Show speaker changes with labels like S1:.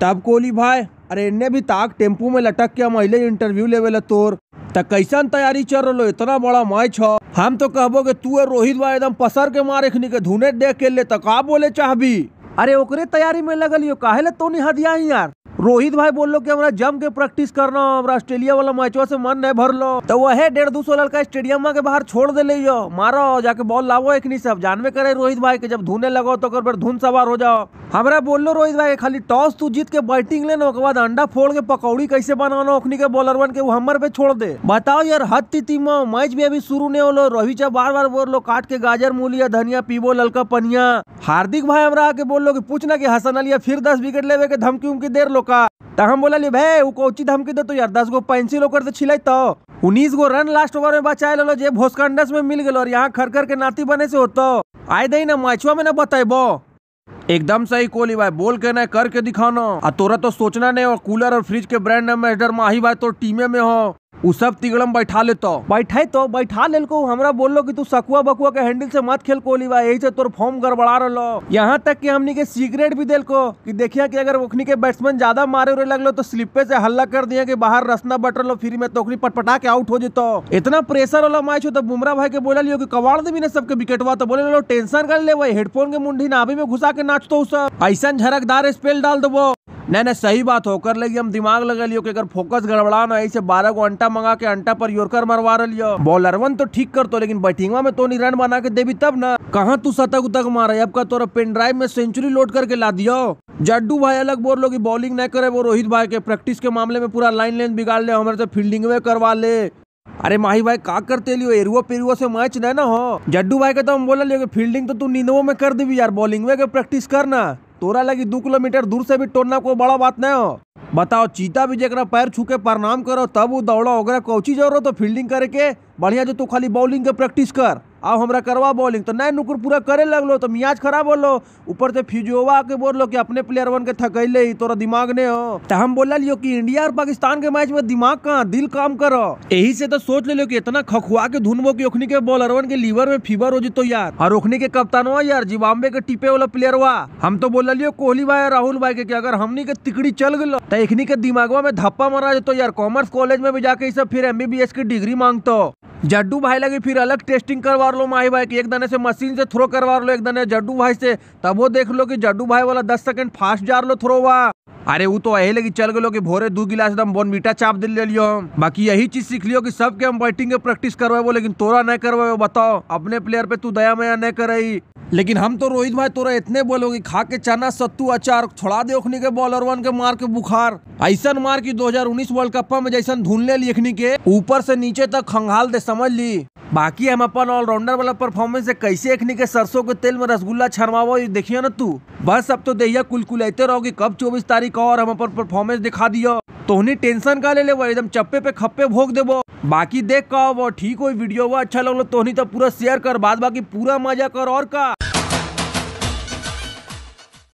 S1: तब कोहली भाई अरे इन्ने भी ताक टेम्पू में लटक के हम अहिले इंटरव्यू लेवे ला तोर त तो कैसन तैयारी चल रहा इतना बड़ा मैच हो हम तो कहबो के तू रोहित भाई एकदम पसर के मारे खनी के धुने देख के ले तो का बोले चाहबी अरे ओकरे तैयारी में लगल हो काहे ले तोनी हदिया ही यार रोहित भाई बोलो कि हमारा जम के प्रैक्टिस करना हमारा ऑस्ट्रेलिया वाला मैचवा से मन नहीं भर लो तो वह डेढ़ दो सौ लड़का स्टेडियम के बाहर छोड़ दे लियो मारो जाके बॉल लावो एक नहीं सब जानवे करे रोहित भाई के जब धुने लगो तो धुन सवार हो जाओ हमरा बोलो रोहित भाई खाली टॉस तू जीत के बैटिंग लेना के बाद अंडा फोड़ के पकौड़ी कैसे बनाना अखनी के बन के हमर पे छोड़ दे बताओ यार हत्ती टीम मैच भी अभी शुरू नहीं होलो रोहित बार बार बोल लो काट के गाजर मूली या धनिया पीबो ललका पनिया हार्दिक भाई हमरा आके बोल लो की पूछना की हसन अलिया फिर दस विकेट लेवे के धमकी उमकी देर लो का तो हम बोला ले भाई वो कोची धमकी दे तो यार दस गो पेंसिल होकर से छिले तो उन्नीस गो रन लास्ट ओवर में बचा लो जे भोसकंडस में मिल गलो और यहाँ खर खर के नाती बने से होता आए दही ना मैचवा में ना बताए एकदम सही कोली भाई बोल के ना करके दिखाना तोरा तो सोचना नहीं हो कूलर और फ्रिज के ब्रांड एम्बेसडर माही भाई तो टीमे में हो सब तिगड़म बैठा ले तो बैठे तो बैठा ले को हमरा बोल लो की तू सकुआ बकुआ के हैंडल से मत खेल कोहली बा यही से तोर फॉर्म गड़बड़ा रहा यहाँ तक कि हमने के सिगरेट भी दिल को कि देखिया कि अगर ओखनी के बैट्समैन ज्यादा मारे उरे लगलो तो स्लिपे से हल्ला कर दिया कि बाहर रसना बट रहो फ्री में तोखनी पटपटा के आउट हो जेतो इतना प्रेशर वाला मैच हो तो बुमरा भाई के बोला लियो की कवाड़ देवी ने सबके विकेट हुआ तो बोले लो टेंशन कर ले वही हेडफोन के मुंडी नाभी में घुसा के नाच तो सब ऐसा झरकदार स्पेल डाल दो नहीं नहीं सही बात होकर लगी हम दिमाग लगा लियो कि अगर फोकस गड़बड़ा ना ऐसे बारह गो अंटा मंगा के अंटा पर योरकर मरवा लियो बॉलरवन तो ठीक कर तो लेकिन बैटिंगवा में तो नहीं रन बना के देवी तब ना कहा तू शतक उतक मार अब का तोरा पेन ड्राइव में सेंचुरी लोड करके ला दियो जड्डू भाई अलग बोल लो की बॉलिंग नहीं करे वो रोहित भाई के प्रैक्टिस के मामले में पूरा लाइन लेन बिगाड़ ले हमारे से फील्डिंग में करवा ले अरे माही भाई का करते लियो एरुओ पेरुओ से मैच नहीं ना हो जड्डू भाई के तो हम बोला लियो कि फील्डिंग तो तू नींदो में कर देवी यार बॉलिंग में के प्रैक्टिस करना तोरा लगी दो किलोमीटर दूर से भी टोड़ना कोई बड़ा बात नहीं हो बताओ चीता भी जरा पैर छू के प्रणाम करो तब वो दौड़ा वगैरह कोची जरूरत तो फील्डिंग करके बढ़िया जो तू तो खाली बॉलिंग के प्रैक्टिस कर आओ हमरा करवा बॉलिंग तो नहीं नुकुर पूरा करे लगलो तो मियाज खराब होलो ऊपर से फिजोवा के बोल लो कि अपने प्लेयर वन के थकैले ही तोरा दिमाग ने हो तो हम बोल लियो कि इंडिया और पाकिस्तान के मैच में दिमाग कहाँ दिल काम करो यही से तो सोच ले लो कि इतना खखुआ के धुनबो की ओखनी के वन के लीवर में फीवर हो तो यार और ओखनी के कप्तानवा यार जिम्बाब्वे के टिपे वाला प्लेयर हुआ हम तो बोल लियो कोहली भाई राहुल भाई के अगर हमनी के तिकड़ी चल गलो तो इखनी के दिमागवा में धप्पा मारा जितो यार कॉमर्स कॉलेज में भी जाके इसे फिर एमबीबीएस की डिग्री मांगतो जड्डू भाई लगी फिर अलग टेस्टिंग करवा लो माही भाई की एक दाने से मशीन से थ्रो करवा लो एक दाने जड्डू भाई से तब वो देख लो कि जड्डू भाई वाला दस सेकंड फास्ट जा लो थ्रो हुआ अरे वो तो यही लगी चल गए कि भोरे दू गिलास एकदम बोनमीटा चाप दिल ले लियो हम बाकी यही चीज सीख लियो कि सबके हम बैटिंग के प्रैक्टिस करवाबो लेकिन तोरा नहीं करवाए बताओ अपने प्लेयर पे तू दया मया नहीं करई लेकिन हम तो रोहित भाई तोरा इतने बोलो कि खा के चना सत्तू अचार छोड़ा दे ओखनी के बॉलर वन के मार के बुखार ऐसा मार की 2019 वर्ल्ड कप में जैसा धुन ले लिखनी के ऊपर से नीचे तक खंगाल दे समझ ली बाकी हम अपन ऑलराउंडर वाला परफॉर्मेंस है कैसे एखनी के सरसों के तेल में रसगुल्ला छरमावो देखियो ना तू बस अब तो दहिया कुलकुलैते रहोगी कब चौबीस तारीख और हम अपन परफॉर्मेंस दिखा दियो तो उन्हें टेंशन का ले ले एकदम चप्पे पे खप्पे भोग देबो बाकी देख का वो ठीक हो वीडियो वो अच्छा लगलो तोहनी तो पूरा शेयर कर बाद बाकी पूरा मजा कर और का